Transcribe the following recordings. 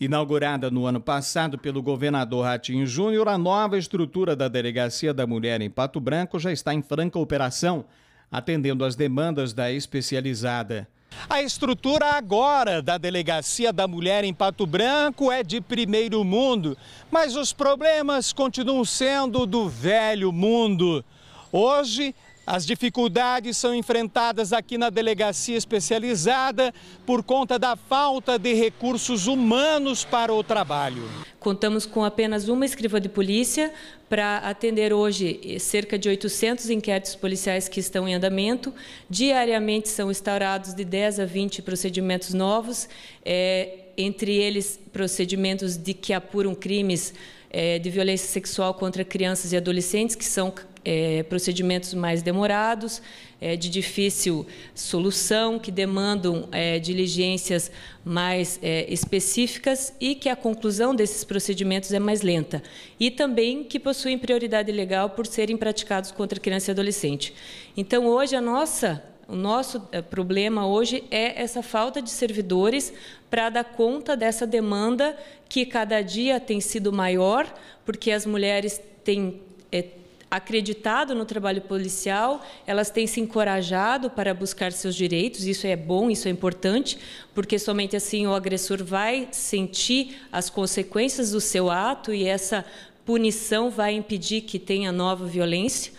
Inaugurada no ano passado pelo governador Ratinho Júnior, a nova estrutura da Delegacia da Mulher em Pato Branco já está em franca operação, atendendo às demandas da especializada. A estrutura agora da Delegacia da Mulher em Pato Branco é de primeiro mundo, mas os problemas continuam sendo do velho mundo. Hoje, as dificuldades são enfrentadas aqui na delegacia especializada por conta da falta de recursos humanos para o trabalho. Contamos com apenas uma escriva de polícia para atender hoje cerca de 800 inquéritos policiais que estão em andamento. Diariamente são instaurados de 10 a 20 procedimentos novos, é, entre eles procedimentos de que apuram crimes é, de violência sexual contra crianças e adolescentes, que são é, procedimentos mais demorados, é, de difícil solução, que demandam é, diligências mais é, específicas e que a conclusão desses procedimentos é mais lenta. E também que possuem prioridade legal por serem praticados contra criança e adolescente. Então, hoje, a nossa o nosso é, problema hoje é essa falta de servidores para dar conta dessa demanda que cada dia tem sido maior, porque as mulheres têm é, acreditado no trabalho policial, elas têm se encorajado para buscar seus direitos. Isso é bom, isso é importante, porque somente assim o agressor vai sentir as consequências do seu ato e essa punição vai impedir que tenha nova violência.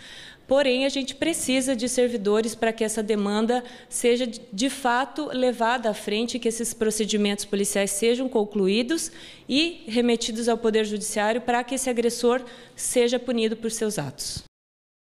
Porém, a gente precisa de servidores para que essa demanda seja de fato levada à frente, que esses procedimentos policiais sejam concluídos e remetidos ao Poder Judiciário para que esse agressor seja punido por seus atos.